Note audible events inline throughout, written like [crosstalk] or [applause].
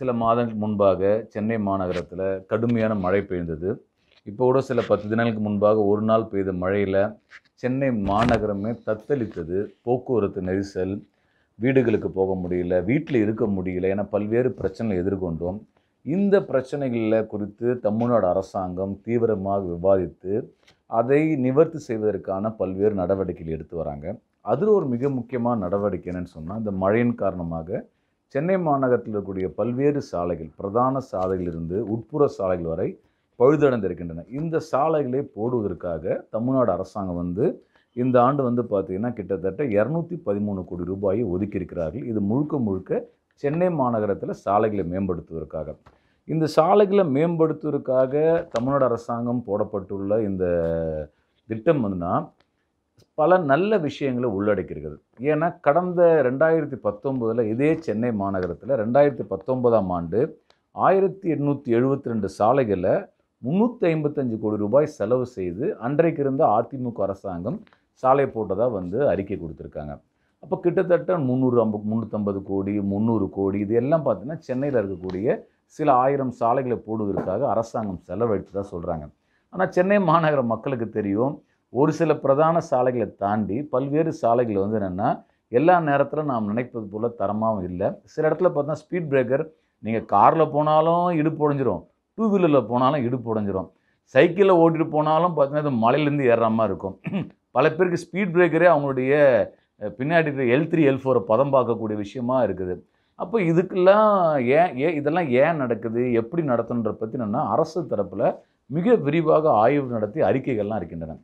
சில மாதங்களுக்கு முன்பாக சென்னை மாநகரத்தில் கடுமையான மழை பெய்ந்தது இப்போ கூட சில பத்து தினங்களுக்கு முன்பாக ஒரு நாள் பெய்த மழையில் சென்னை மாநகரமே தத்தளித்தது போக்குவரத்து நெரிசல் வீடுகளுக்கு போக முடியல வீட்டில் இருக்க முடியல என பல்வேறு பிரச்சனைகளை எதிர்கொண்டோம் இந்த பிரச்சனைகளில் குறித்து தமிழ்நாடு அரசாங்கம் தீவிரமாக விவாதித்து அதை நிவர்த்தி செய்வதற்கான பல்வேறு நடவடிக்கைகள் எடுத்து வராங்க அதில் ஒரு மிக முக்கியமான நடவடிக்கை என்னென்னு சொன்னால் இந்த மழையின் காரணமாக சென்னை மாநகரத்தில் இருக்கக்கூடிய பல்வேறு சாலைகள் பிரதான சாலைகளிலிருந்து உட்புற சாலைகள் வரை பழுதடைந்திருக்கின்றன இந்த சாலைகளை போடுவதற்காக தமிழ்நாடு அரசாங்கம் வந்து இந்த ஆண்டு வந்து பார்த்திங்கன்னா கிட்டத்தட்ட இரநூத்தி பதிமூணு கோடி ரூபாயை ஒதுக்கியிருக்கிறார்கள் இது முழுக்க முழுக்க சென்னை மாநகரத்தில் சாலைகளை மேம்படுத்துவதற்காக இந்த சாலைகளை மேம்படுத்துவதற்காக தமிழ்நாடு அரசாங்கம் போடப்பட்டுள்ள இந்த திட்டம் வந்துன்னா பல நல்ல விஷயங்களை உள்ளடக்கியிருக்குது ஏன்னா கடந்த ரெண்டாயிரத்தி பத்தொம்போதில் இதே சென்னை மாநகரத்தில் ரெண்டாயிரத்தி பத்தொன்பதாம் ஆண்டு ஆயிரத்தி எண்ணூற்றி எழுபத்தி ரெண்டு சாலைகளை முந்நூற்றி ஐம்பத்தஞ்சு கோடி ரூபாய் செலவு செய்து அன்றைக்கு இருந்த அதிமுக அரசாங்கம் சாலை போட்டதாக வந்து அறிக்கை கொடுத்துருக்காங்க அப்போ கிட்டத்தட்ட முந்நூறு ஐம்பது முந்நூற்றம்பது கோடி முந்நூறு கோடி இது எல்லாம் பார்த்திங்கன்னா சென்னையில் இருக்கக்கூடிய சில ஆயிரம் சாலைகளை போடுவதற்காக அரசாங்கம் செலவழித்ததாக சொல்கிறாங்க ஆனால் சென்னை மாநகர மக்களுக்கு தெரியும் ஒரு சில பிரதான சாலைகளை தாண்டி பல்வேறு சாலைகள் வந்து என்னென்னா எல்லா நேரத்திலும் நாம் நினைப்பது போல் தரமாகவும் இல்லை சில இடத்துல பார்த்தா ஸ்பீட் பிரேக்கர் நீங்கள் காரில் போனாலும் இடுப்பு உடஞ்சிரும் டூ வீலரில் போனாலும் இடுப்பு உடஞ்சிரும் சைக்கிளில் ஓட்டிட்டு போனாலும் பார்த்தீங்கன்னா அது மலையிலேருந்து ஏறுற மாதிரி இருக்கும் [clears throat] பல பேருக்கு ஸ்பீட் பிரேக்கரே அவங்களுடைய பின்னாடி இருக்கிற எல் த்ரீ எல் ஃபோரை பதம் பார்க்கக்கூடிய விஷயமா இருக்குது அப்போ இதுக்கெல்லாம் ஏன் ஏன் இதெல்லாம் ஏன் நடக்குது எப்படி நடத்துன்ற பற்றி என்னென்னா அரசு தரப்பில் மிக விரிவாக ஆய்வு நடத்தி அறிக்கைகள்லாம் இருக்கின்றன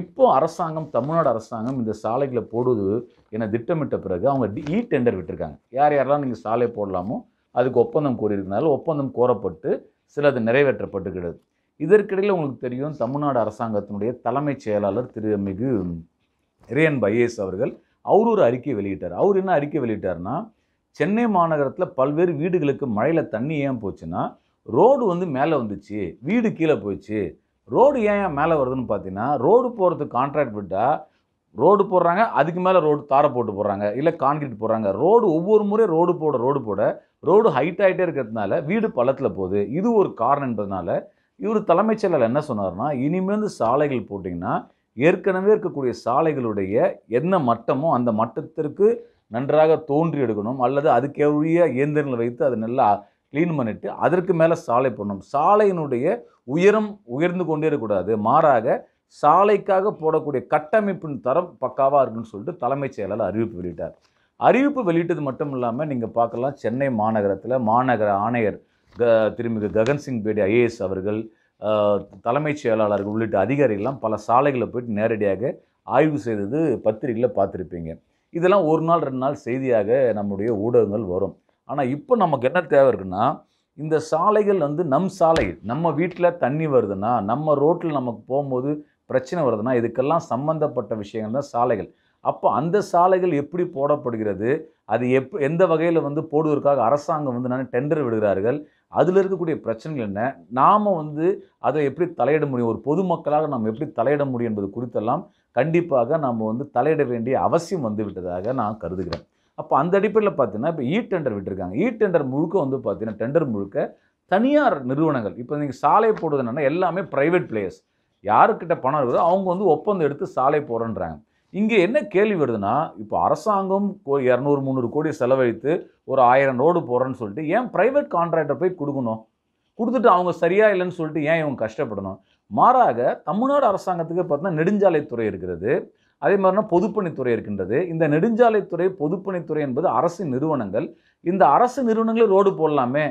இப்போ அரசாங்கம் தமிழ்நாடு அரசாங்கம் இந்த சாலைகளை போடுவது என திட்டமிட்ட பிறகு அவங்க இ டெண்டர் e விட்டுருக்காங்க யார் யாரெல்லாம் நீங்கள் சாலை போடலாமோ அதுக்கு ஒப்பந்தம் கோரியிருந்தாலும் ஒப்பந்தம் கோரப்பட்டு சிலது நிறைவேற்றப்பட்டுக்கிறது இதற்கிடையில் உங்களுக்கு தெரியும் தமிழ்நாடு அரசாங்கத்தினுடைய தலைமைச் செயலாளர் திரு மிகு ரேன் பையேஸ் அவர்கள் அவர் ஒரு அறிக்கை வெளியிட்டார் அவர் என்ன அறிக்கை வெளியிட்டார்னா சென்னை மாநகரத்தில் பல்வேறு வீடுகளுக்கு மழையில் தண்ணி ஏன் போச்சுன்னா ரோடு வந்து மேலே வந்துச்சு வீடு கீழே போயிடுச்சு ரோடு ஏன் மேலே வருதுன்னு பார்த்தீங்கன்னா ரோடு போகிறதுக்கு கான்ட்ராக்ட் விட்டால் ரோடு போடுறாங்க அதுக்கு மேலே ரோடு தாரை போட்டு போடுறாங்க இல்லை கான்கிரீட் போடுறாங்க ரோடு ஒவ்வொரு முறை ரோடு போட ரோடு போட ரோடு ஹைட் ஆகிட்டே இருக்கிறதுனால வீடு பள்ளத்தில் போகுது இது ஒரு காரணம் என்பதனால இவர் தலைமைச் செயலர் என்ன சொன்னார்னா இனிமேல் சாலைகள் போட்டிங்கன்னா ஏற்கனவே இருக்கக்கூடிய சாலைகளுடைய என்ன மட்டமோ அந்த மட்டத்திற்கு நன்றாக தோன்றி எடுக்கணும் அல்லது அதுக்கேறிய இயந்திரங்களை வைத்து அது நல்லா க்ளீன் பண்ணிவிட்டு அதற்கு மேலே சாலை போடணும் சாலையினுடைய உயரம் உயர்ந்து கொண்டே இருக்கக்கூடாது மாறாக சாலைக்காக போடக்கூடிய கட்டமைப்பின் தரம் பக்காவாக இருக்குன்னு சொல்லிட்டு தலைமைச் செயலாளர் அறிவிப்பு வெளியிட்டார் அறிவிப்பு வெளியிட்டது மட்டும் இல்லாமல் நீங்கள் பார்க்கலாம் சென்னை மாநகரத்தில் மாநகர ஆணையர் க திருமிகு ககன் சிங் பேடி ஐஏஎஸ் அவர்கள் தலைமைச் செயலாளர்கள் உள்ளிட்ட அதிகாரிகள்லாம் பல சாலைகளை போயிட்டு நேரடியாக ஆய்வு செய்தது பத்திரிகையில் பார்த்துருப்பீங்க இதெல்லாம் ஒரு நாள் ரெண்டு நாள் செய்தியாக நம்முடைய ஊடகங்கள் வரும் ஆனால் இப்போ நமக்கு என்ன தேவை இருக்குன்னா இந்த சாலைகள் வந்து நம் சாலை நம்ம வீட்டில் தண்ணி வருதுன்னா நம்ம ரோட்டில் நமக்கு போகும்போது பிரச்சனை வருதுன்னா இதுக்கெல்லாம் சம்மந்தப்பட்ட விஷயங்கள் தான் சாலைகள் அப்போ அந்த சாலைகள் எப்படி போடப்படுகிறது அது எப் எந்த வகையில் வந்து போடுவதற்காக அரசாங்கம் வந்து நான் டெண்டர் விடுகிறார்கள் அதில் இருக்கக்கூடிய பிரச்சனைகள் என்ன நாம் வந்து அதை எப்படி தலையிட முடியும் ஒரு பொதுமக்களாக நாம் எப்படி தலையிட முடியும் என்பது குறித்தெல்லாம் கண்டிப்பாக நாம் வந்து தலையிட வேண்டிய அவசியம் வந்துவிட்டதாக நான் கருதுகிறேன் அப்போ அந்த அடிப்படையில் பார்த்தீங்கன்னா இப்போ இ டெண்டர் விட்டுருக்காங்க இ டெண்டர் முழுக்க வந்து பார்த்தீங்கன்னா டெண்டர் முழுக்க தனியார் நிறுவனங்கள் இப்போ நீங்கள் சாலை போடுறது என்னென்னா எல்லாமே ப்ரைவேட் பிளேயர்ஸ் யாருக்கிட்ட பணம் இருக்குதோ அவங்க வந்து ஒப்பந்தம் எடுத்து சாலை போகிறேன்றாங்க இங்கே என்ன கேள்வி வருதுன்னா இப்போ அரசாங்கம் இரநூறு முந்நூறு கோடி செலவழித்து ஒரு ஆயிரம் ரோடு போடுறேன்னு சொல்லிட்டு ஏன் ப்ரைவேட் கான்ட்ராக்டர் போய் கொடுக்கணும் கொடுத்துட்டு அவங்க சரியா இல்லைன்னு சொல்லிட்டு ஏன் இவங்க கஷ்டப்படணும் மாறாக தமிழ்நாடு அரசாங்கத்துக்கு பார்த்தீங்கன்னா நெடுஞ்சாலைத்துறை இருக்கிறது அதே மாதிரினா பொதுப்பணித்துறை இருக்கின்றது இந்த நெடுஞ்சாலைத்துறை பொதுப்பணித்துறை என்பது அரசு நிறுவனங்கள் இந்த அரசு நிறுவனங்களே ரோடு போடலாமே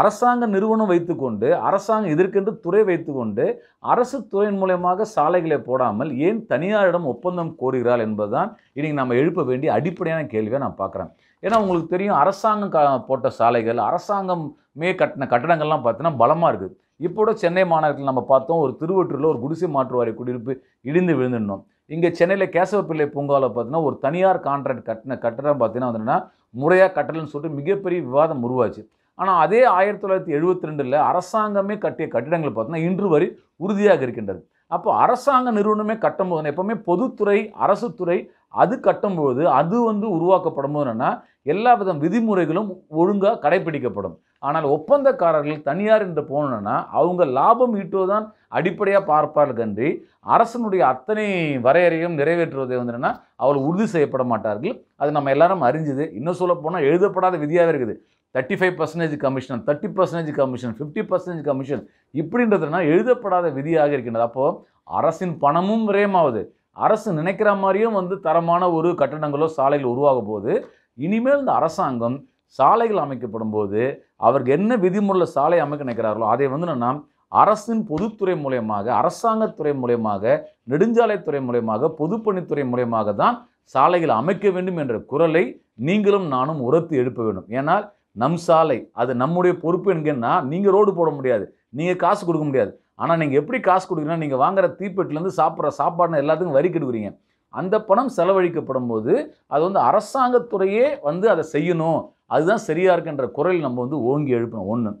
அரசாங்க நிறுவனம் வைத்துக்கொண்டு அரசாங்கம் எதிர்க்கென்று துறை வைத்துக்கொண்டு அரசு துறையின் மூலயமாக சாலைகளை போடாமல் ஏன் தனியாரிடம் ஒப்பந்தம் கோருகிறாள் என்பதுதான் இன்றைக்கி நம்ம எழுப்ப வேண்டிய அடிப்படையான கேள்வியை நான் பார்க்குறேன் ஏன்னா உங்களுக்கு தெரியும் அரசாங்கம் போட்ட சாலைகள் அரசாங்கமே கட்டின கட்டடங்கள்லாம் பார்த்தீங்கன்னா பலமாக இருக்குது இப்போ சென்னை மாநகரத்தில் நம்ம பார்த்தோம் ஒரு திருவற்றூரில் ஒரு குடிசை மாற்றுவாரி குடியிருப்பு இடிந்து விழுந்துடணும் இங்கே சென்னையில் கேசவப்பிள்ளை பூங்காவில் பார்த்தீங்கன்னா ஒரு தனியார் கான்ட்ராக்ட் கட்டின கட்டடம் பார்த்தீங்கன்னா வந்துன்னா முறையாக கட்டலன்னு சொல்லிட்டு மிகப்பெரிய விவாதம் உருவாச்சு ஆனால் அதே ஆயிரத்தி தொள்ளாயிரத்தி எழுபத்தி ரெண்டில் அரசாங்கமே கட்டிய கட்டிடங்கள் பார்த்தீங்கன்னா இன்று வரை உறுதியாக இருக்கின்றது அப்போ அரசாங்க நிறுவனமே கட்டும்போது எப்போவுமே பொதுத்துறை அரசு துறை அது கட்டும்போது அது வந்து உருவாக்கப்படும் போது என்னென்னா எல்லா வித விதிமுறைகளும் ஒழுங்காக கடைபிடிக்கப்படும் ஆனால் ஒப்பந்தக்காரர்கள் தனியார் என்று போனோன்னா அவங்க லாபம் ஈட்டுவதுதான் அடிப்படையாக பார்ப்பார்கள் கன்றி அரசனுடைய அத்தனை வரையறையும் நிறைவேற்றுவதை வந்து என்னென்னா அவள் உறுதி செய்யப்பட மாட்டார்கள் அது நம்ம எல்லாரும் அறிஞ்சுது இன்னும் சொல்லப்போனால் எழுதப்படாத விதியாகவே இருக்குது thirty five percentage commission thirty percentage commission fifty percentage commission இப்படின்றதுனா எழுதப்படாத விதியாக இருக்கின்றது அப்போது அரசின் பணமும் விரயமாகுது அரசு நினைக்கிற மாதிரியும் வந்து தரமான ஒரு கட்டடங்களோ சாலைகள் உருவாக போது இனிமேல் இந்த அரசாங்கம் சாலைகள் அமைக்கப்படும் போது அவருக்கு என்ன விதிமுறையில் சாலை அமைக்க நினைக்கிறார்களோ அதை வந்து நான் அரசின் பொதுத்துறை மூலயமாக அரசாங்கத்துறை மூலயமாக நெடுஞ்சாலைத்துறை மூலயமாக பொதுப்பணித்துறை மூலயமாக தான் சாலைகள் அமைக்க வேண்டும் என்ற குரலை நீங்களும் நானும் உரத்து எழுப்ப வேண்டும் ஏன்னால் நம் சாலை அது நம்முடைய பொறுப்பு என்கன்னா நீங்கள் ரோடு போட முடியாது நீங்கள் காசு கொடுக்க முடியாது ஆனால் நீங்கள் எப்படி காசு கொடுக்குறீங்க நீங்கள் வாங்குற தீப்பெட்டிலேருந்து சாப்பிட்ற சாப்பாடுன்னு எல்லாத்துக்கும் வரி கெடுக்குறீங்க அந்த பணம் செலவழிக்கப்படும் போது அது வந்து அரசாங்கத்துறையே வந்து அதை செய்யணும் அதுதான் சரியாக இருக்குன்ற குரல் நம்ம வந்து ஓங்கி எழுப்பணும் ஒன்று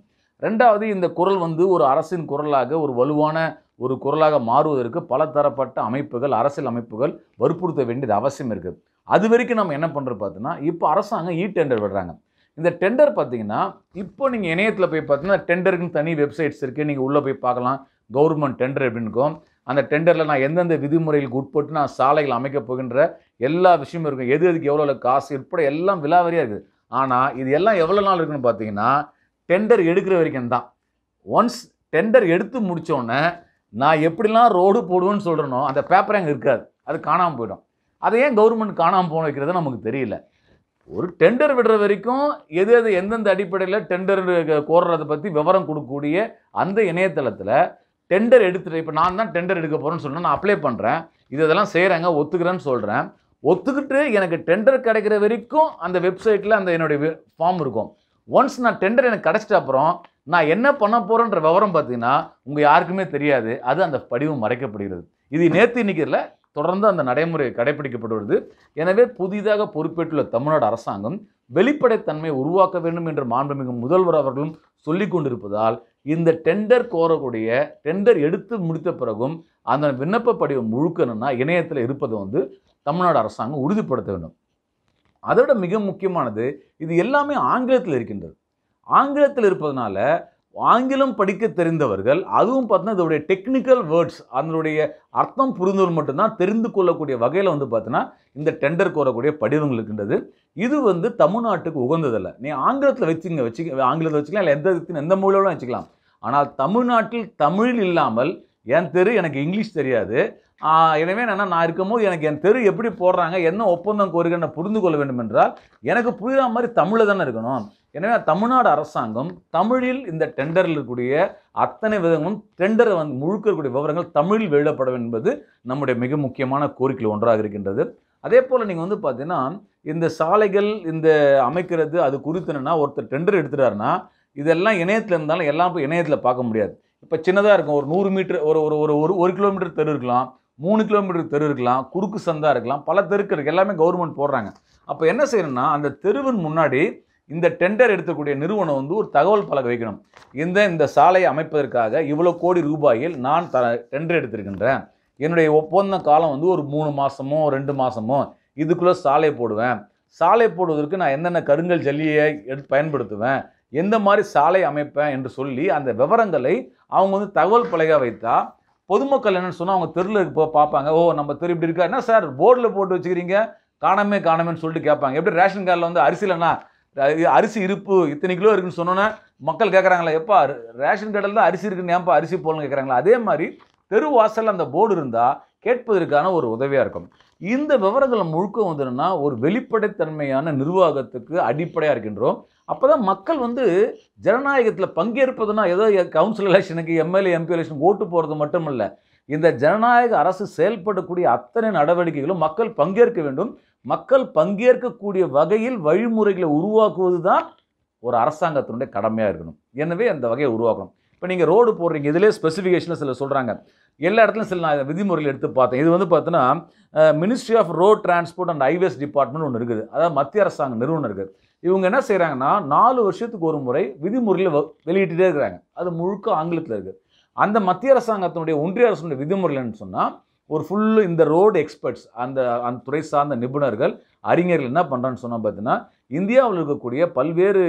ரெண்டாவது இந்த குரல் வந்து ஒரு அரசின் குரலாக ஒரு வலுவான ஒரு குரலாக மாறுவதற்கு பல தரப்பட்ட அமைப்புகள் அரசியல் அமைப்புகள் வற்புறுத்த வேண்டியது அவசியம் இருக்குது அது வரைக்கும் நம்ம என்ன பண்ணுறோம் பார்த்தோன்னா இப்போ அரசாங்கம் இ டெண்டர் விடுறாங்க இந்த டெண்டர் பார்த்தீங்கன்னா இப்போ நீங்கள் இணையத்தில் போய் பார்த்தீங்கன்னா டெண்டருக்குன்னு தனி வெப்சைட்ஸ் இருக்குது நீங்கள் உள்ளே போய் பார்க்கலாம் கவர்மெண்ட் டெண்டர் எப்படின்னு அந்த டெண்டரில் நான் எந்தெந்த விதிமுறைகளுக்கு உட்பட்டு நான் சாலைகள் அமைக்க போகின்ற எல்லா விஷயமும் இருக்கும் எது எதுக்கு எவ்வளோ காசு உட்பட எல்லாம் விலாவரியாக இருக்குது ஆனால் இது எல்லாம் எவ்வளோ நாள் இருக்குன்னு பார்த்தீங்கன்னா டெண்டர் எடுக்கிற வரைக்கும் தான் ஒன்ஸ் டெண்டர் எடுத்து முடித்தோடனே நான் எப்படிலாம் ரோடு போடுவேன்னு சொல்கிறேனோ அந்த பேப்பர் அங்கே இருக்காது அது காணாமல் போயிடும் அதை ஏன் கவர்மெண்ட் காணாமல் போன வைக்கிறது நமக்கு தெரியல ஒரு டெண்டர் விடுற வரைக்கும் எது எது எந்தெந்த அடிப்படையில் டெண்டர் கோர்றதை பற்றி விவரம் கொடுக்கக்கூடிய அந்த இணையதளத்தில் டெண்டர் எடுத்துகிட்டு இப்போ நான் தான் டெண்டர் எடுக்க போகிறேன்னு சொன்னால் நான் அப்ளை பண்ணுறேன் இது இதெல்லாம் செய்கிறாங்க ஒத்துக்கிறேன்னு சொல்கிறேன் ஒத்துக்கிட்டு எனக்கு டெண்டர் கிடைக்கிற வரைக்கும் அந்த வெப்சைட்டில் அந்த என்னுடைய ஃபார்ம் இருக்கும் ஒன்ஸ் நான் டெண்டர் எனக்கு கிடச்சிட்ட அப்புறம் நான் என்ன பண்ண போகிறேன்ற விவரம் பார்த்தீங்கன்னா உங்கள் யாருக்குமே தெரியாது அது அந்த படிவம் மறைக்கப்படுகிறது இது நேற்று இன்றைக்கி இல்லை தொடர்ந்து அந்த நடைமுறை கடைபிடிக்கப்பட்டு வருது எனவே புதிதாக பொறுப்பேற்றுள்ள தமிழ்நாடு அரசாங்கம் வெளிப்படைத்தன்மையை உருவாக்க வேண்டும் என்று மாண்புமிகு முதல்வர் அவர்களும் சொல்லி கொண்டிருப்பதால் இந்த டெண்டர் கோரக்கூடிய டெண்டர் எடுத்து முடித்த பிறகும் அந்த விண்ணப்ப படிவம் முழுக்கணும்னா இணையத்தில் இருப்பதை வந்து தமிழ்நாடு அரசாங்கம் உறுதிப்படுத்த வேண்டும் அதோட மிக முக்கியமானது இது எல்லாமே ஆங்கிலத்தில் இருக்கின்றது ஆங்கிலத்தில் இருப்பதனால ஆங்கிலம் படிக்க தெரிந்தவர்கள் அதுவும் பார்த்தீங்கன்னா இதோடைய டெக்னிக்கல் வேர்ட்ஸ் அதனுடைய அர்த்தம் புரிந்தவர் மட்டும்தான் தெரிந்து கொள்ளக்கூடிய வகையில் வந்து பார்த்தீங்கன்னா இந்த டெண்டர் கோரக்கூடிய படிவங்கள் இருக்கின்றது இது வந்து தமிழ்நாட்டுக்கு உகந்ததில்ல நீ ஆங்கிலத்தில் வச்சுங்க வச்சு ஆங்கிலத்தில் வச்சுக்கலாம் இல்லை எந்த விதத்தின் எந்த மொழியோட வச்சுக்கலாம் ஆனால் தமிழ்நாட்டில் தமிழ் இல்லாமல் என் தெரு எனக்கு இங்கிலீஷ் தெரியாது எனவே என்னென்னா நான் இருக்கும்போது எனக்கு என் தெரு எப்படி போடுறாங்க என்ன ஒப்பந்தம் கோருகன்னு புரிந்து கொள்ள வேண்டும் என்றால் எனக்கு புரியாத மாதிரி தமிழில் தானே இருக்கணும் எனவே தமிழ்நாடு அரசாங்கம் தமிழில் இந்த டெண்டரில் இருக்கக்கூடிய அத்தனை விதங்களும் டெண்டரை வந்து முழுக்க இருக்கக்கூடிய விவரங்கள் தமிழில் வெளியிடப்படும் என்பது நம்முடைய மிக முக்கியமான கோரிக்கை ஒன்றாக இருக்கின்றது அதே போல் நீங்கள் வந்து பார்த்தீங்கன்னா இந்த சாலைகள் இந்த அமைக்கிறது அது குறித்து என்னென்னா ஒருத்தர் டெண்டர் எடுத்துட்டாருன்னா இதெல்லாம் இணையத்தில் இருந்தாலும் எல்லாம் போய் இணையத்தில் பார்க்க முடியாது இப்போ சின்னதாக இருக்கும் ஒரு நூறு மீட்டர் ஒரு ஒரு ஒரு ஒரு ஒரு கிலோமீட்டர் தெரு இருக்கலாம் மூணு கிலோமீட்டர் தெரு இருக்கலாம் குறுக்கு சந்தாக இருக்கலாம் பல தெருக்கு இருக்குது எல்லாமே கவர்மெண்ட் போடுறாங்க அப்போ என்ன செய்யணும்னா அந்த தெருவின் முன்னாடி இந்த டெண்டர் எடுத்தக்கூடிய நிறுவனம் வந்து ஒரு தகவல் பழக வைக்கணும் இந்த இந்த சாலையை அமைப்பதற்காக இவ்வளோ கோடி ரூபாயில் நான் த டெண்டர் எடுத்திருக்கின்றேன் என்னுடைய ஒப்பந்த காலம் வந்து ஒரு மூணு மாதமோ ரெண்டு மாதமோ இதுக்குள்ளே சாலை போடுவேன் சாலை போடுவதற்கு நான் என்னென்ன கருங்கல் ஜல்லியை எடுத்து பயன்படுத்துவேன் எந்த மாதிரி சாலை அமைப்பேன் என்று சொல்லி அந்த விவரங்களை அவங்க வந்து தகவல் பலகையாக வைத்தா பொதுமக்கள் என்னென்னு சொன்னால் அவங்க தெருவில் பார்ப்பாங்க ஓ நம்ம தெரு இப்படி இருக்கா என்ன சார் போர்டில் போட்டு வச்சுக்கிறீங்க காணமே காணமேன்னு சொல்லிட்டு கேட்பாங்க எப்படி ரேஷன் கார்டில் வந்து அரிசியில்னா அரிசி இருப்பு இத்தனை கிலோ இருக்குன்னு சொன்னோன்னே மக்கள் கேட்குறாங்களா எப்பா ரேஷன் கடையில் தான் அரிசி இருக்குன்னு ஏன்ப்பா அரிசி போகலன்னு கேட்குறாங்களா அதே மாதிரி தெரு வாசலில் அந்த போர்டு இருந்தால் கேட்பதற்கான ஒரு உதவியாக இருக்கும் இந்த விவரங்கள் முழுக்க வந்துடும்னா ஒரு வெளிப்படைத்தன்மையான நிர்வாகத்துக்கு அடிப்படையாக இருக்கின்றோம் அப்போ தான் மக்கள் வந்து ஜனநாயகத்தில் பங்கேற்பதுனா ஏதோ கவுன்சில் எலெக்ஷனுக்கு எம்எல்ஏ எம்பி எலெக்ஷனுக்கு ஓட்டு போகிறது மட்டுமல்ல இந்த ஜனநாயக அரசு செயல்படக்கூடிய அத்தனை நடவடிக்கைகளும் மக்கள் பங்கேற்க வேண்டும் மக்கள் பங்கேற்கக்கூடிய வகையில் வழிமுறைகளை உருவாக்குவது தான் ஒரு அரசாங்கத்தினுடைய கடமையாக இருக்கணும் எனவே அந்த வகையை உருவாக்கணும் இப்போ நீங்கள் ரோடு போடுறீங்க இதிலே ஸ்பெசிஃபிகேஷனில் சில சொல்கிறாங்க எல்லா இடத்துலையும் சில நான் விதிமுறைகள் எடுத்து பார்த்தேன் இது வந்து பார்த்தீங்கன்னா ministry of road transport and highways department ஒன்று இருக்குது அதாவது மத்திய அரசாங்க நிறுவனம் இருக்குது இவங்க என்ன செய்கிறாங்கன்னா நாலு வருஷத்துக்கு ஒரு முறை விதிமுறையில் வெளியிட்டுட்டே இருக்கிறாங்க அது முழுக்க ஆங்கிலத்தில் இருக்குது அந்த மத்திய அரசாங்கத்தினுடைய ஒன்றிய அரசுடைய விதிமுறைகள்னு சொன்னால் ஒரு ஃபுல்லு இந்த ரோடு எக்ஸ்பர்ட்ஸ் அந்த அந்த துறை சார்ந்த நிபுணர்கள் அறிஞர்கள் என்ன பண்ணுறான்னு சொன்னால் பார்த்தீங்கன்னா இந்தியாவில் இருக்கக்கூடிய பல்வேறு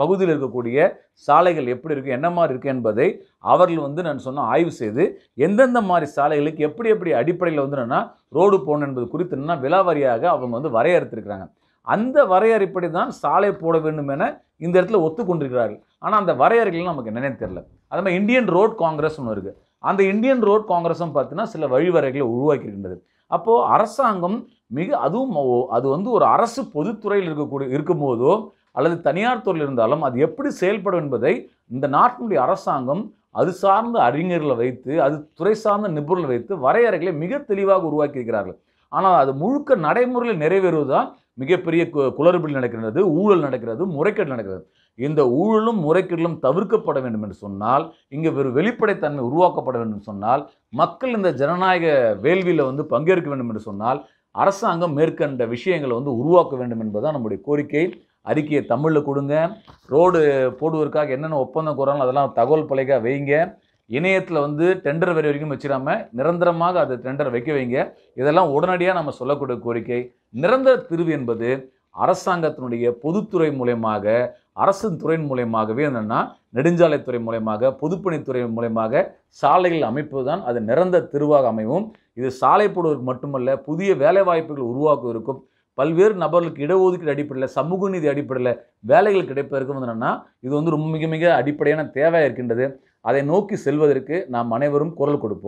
பகுதியில் இருக்கக்கூடிய சாலைகள் எப்படி இருக்குது என்ன மாதிரி இருக்குது என்பதை அவர்கள் வந்து நான் சொன்ன ஆய்வு செய்து எந்தெந்த மாதிரி சாலைகளுக்கு எப்படி எப்படி அடிப்படையில் வந்து என்னென்னா ரோடு போகணும் என்பது குறித்து என்னென்னா விலாவாரியாக அவங்க வந்து வரையறுத்திருக்கிறாங்க அந்த வரையறைப்படி தான் சாலை போட வேண்டும் என இந்த இடத்துல ஒத்துக்கொண்டிருக்கிறார்கள் ஆனால் அந்த வரையறைகள் நமக்கு நினைவு தெரியல அது மாதிரி இந்தியன் ரோட் காங்கிரஸ் ஒன்று இருக்குது அந்த இந்தியன் ரோட் காங்கிரஸும் பார்த்தீங்கன்னா சில வழிவரைகளை உருவாக்கியிருக்கின்றது அப்போது அரசாங்கம் மிக அதுவும் அது வந்து ஒரு அரசு பொதுத்துறையில் இருக்கக்கூடிய இருக்கும்போதோ அல்லது தனியார் துறையில் இருந்தாலும் அது எப்படி செயல்படும் என்பதை இந்த நாட்டினுடைய அரசாங்கம் அது சார்ந்த அறிஞர்களை வைத்து அது துறை சார்ந்த நிபுணர்களை வைத்து வரையறைகளை மிக தெளிவாக உருவாக்கியிருக்கிறார்கள் ஆனால் அது முழுக்க நடைமுறையில் நிறைவேறுவதுதான் மிகப்பெரிய குளறுபடி நடக்கிறது ஊழல் நடக்கிறது முறைகேடு நடக்கிறது இந்த ஊழலும் முறைகேடுகளும் தவிர்க்கப்பட வேண்டும் என்று சொன்னால் இங்கே ஒரு வெளிப்படைத்தன்மை உருவாக்கப்பட வேண்டும் என்று சொன்னால் மக்கள் இந்த ஜனநாயக வேள்வியில் வந்து பங்கேற்க வேண்டும் என்று சொன்னால் அரசாங்கம் மேற்கண்ட விஷயங்களை வந்து உருவாக்க வேண்டும் என்பதுதான் நம்முடைய கோரிக்கை அறிக்கையை தமிழில் கொடுங்க ரோடு போடுவதற்காக என்னென்ன ஒப்பந்தம் கூறாங்களோ அதெல்லாம் தகவல் பலைக்காக வைங்க இணையத்தில் வந்து டெண்டர் வரை வரைக்கும் வச்சிடாமல் நிரந்தரமாக அது டெண்டர் வைக்க வைங்க இதெல்லாம் உடனடியாக நம்ம சொல்லக்கூடிய கோரிக்கை நிரந்தர தீர்வு என்பது அரசாங்கத்தினுடைய பொதுத்துறை மூலயமாக அரசு துறையின் மூலயமாகவே என்னென்னா நெடுஞ்சாலைத்துறை மூலயமாக பொதுப்பணித்துறை மூலயமாக சாலைகள் அமைப்பு தான் அது நிரந்த திருவாக அமையும் இது சாலை போடுவதற்கு மட்டுமல்ல புதிய வேலைவாய்ப்புகள் உருவாக்குவதற்கும் பல்வேறு நபர்களுக்கு இடஒதுக்கீடு அடிப்படையில் சமூக நீதி அடிப்படையில் வேலைகள் கிடைப்பதற்கும் வந்து என்னென்னா இது வந்து ரொம்ப மிக மிக அடிப்படையான தேவையாக இருக்கின்றது அதை நோக்கி செல்வதற்கு நாம் அனைவரும் குரல் கொடுப்போம்